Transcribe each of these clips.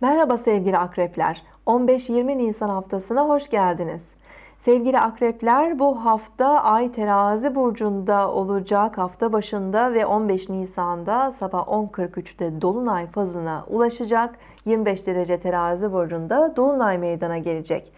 Merhaba sevgili akrepler. 15-20 Nisan haftasına hoş geldiniz. Sevgili akrepler bu hafta Ay terazi burcunda olacak hafta başında ve 15 Nisan'da sabah 10.43'te Dolunay fazına ulaşacak. 25 derece terazi burcunda Dolunay meydana gelecek.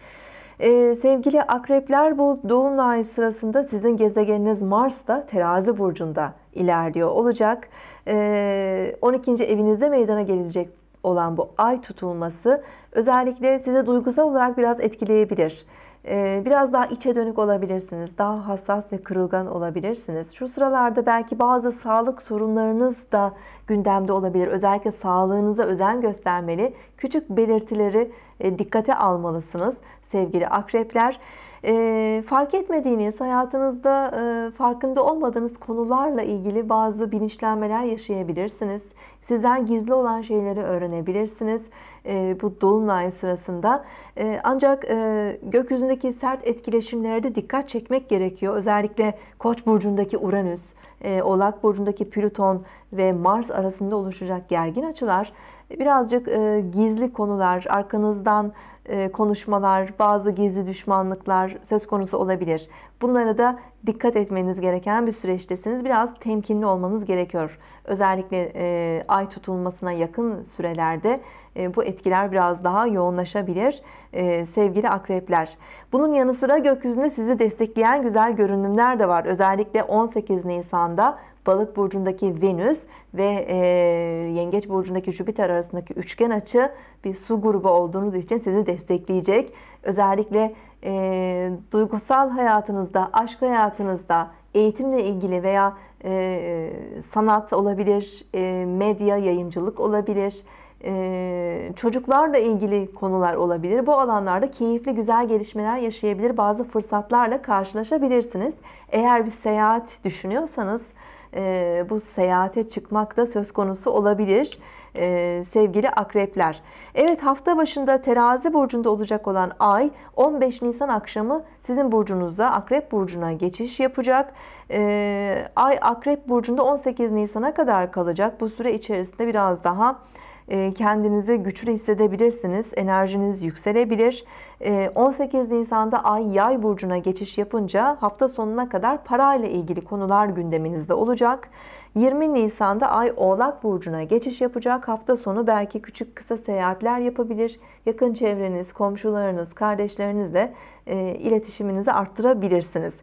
Ee, sevgili akrepler bu dolunay sırasında sizin gezegeniniz Mars da terazi burcunda ilerliyor olacak. Ee, 12. evinizde meydana gelecek olan bu ay tutulması özellikle size duygusal olarak biraz etkileyebilir. Ee, biraz daha içe dönük olabilirsiniz. Daha hassas ve kırılgan olabilirsiniz. Şu sıralarda belki bazı sağlık sorunlarınız da gündemde olabilir. Özellikle sağlığınıza özen göstermeli. Küçük belirtileri e, dikkate almalısınız sevgili akrepler. E, fark etmediğiniz, hayatınızda e, farkında olmadığınız konularla ilgili bazı bilinçlenmeler yaşayabilirsiniz. Sizden gizli olan şeyleri öğrenebilirsiniz e, bu dolunay sırasında. E, ancak e, gökyüzündeki sert etkileşimlerde dikkat çekmek gerekiyor. Özellikle Koç burcundaki Uranüs, e, Oğlak burcundaki Plüton ve Mars arasında oluşacak gergin açılar birazcık e, gizli konular, arkanızdan e, konuşmalar, bazı gizli düşmanlıklar söz konusu olabilir. Bunlara da dikkat etmeniz gereken bir süreçtesiniz. Biraz temkinli olmanız gerekiyor. Özellikle e, ay tutulmasına yakın sürelerde e, bu etkiler biraz daha yoğunlaşabilir e, sevgili akrepler. Bunun yanı sıra gökyüzünde sizi destekleyen güzel görünümler de var. Özellikle 18 Nisan'da Balık burcundaki Venüs ve e, Yengeç burcundaki Jüpiter arasındaki üçgen açı bir su grubu olduğunuz için sizi destekleyecek. Özellikle e, duygusal hayatınızda, aşk hayatınızda, eğitimle ilgili veya e, sanat olabilir, e, medya, yayıncılık olabilir, e, çocuklarla ilgili konular olabilir. Bu alanlarda keyifli, güzel gelişmeler yaşayabilir, bazı fırsatlarla karşılaşabilirsiniz. Eğer bir seyahat düşünüyorsanız, e, bu seyahate çıkmak da söz konusu olabilir e, sevgili akrepler. Evet hafta başında terazi burcunda olacak olan ay 15 Nisan akşamı sizin burcunuzda akrep burcuna geçiş yapacak. E, ay akrep burcunda 18 Nisan'a kadar kalacak. Bu süre içerisinde biraz daha e, kendinizi güçlü hissedebilirsiniz. Enerjiniz yükselebilir. 18 e, Nisan'da Ay Yay burcuna geçiş yapınca hafta sonuna kadar parayla ilgili konular gündeminizde olacak. 20 Nisan'da Ay Oğlak burcuna geçiş yapacak. Hafta sonu belki küçük kısa seyahatler yapabilir. Yakın çevreniz, komşularınız, kardeşlerinizle e, iletişiminizi arttırabilirsiniz.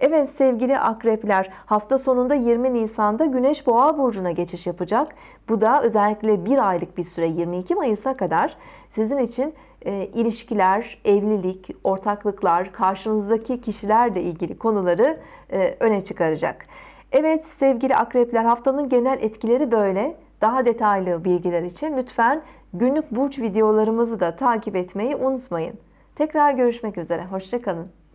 Evet sevgili akrepler hafta sonunda 20 Nisan'da Güneş Boğa burcuna geçiş yapacak. Bu da özellikle bir aylık bir süre 22 Mayıs'a kadar sizin için e, ilişkiler, evlilik, ortaklıklar, karşınızdaki kişilerle ilgili konuları e, öne çıkaracak. Evet sevgili akrepler haftanın genel etkileri böyle. Daha detaylı bilgiler için lütfen günlük burç videolarımızı da takip etmeyi unutmayın. Tekrar görüşmek üzere. Hoşçakalın.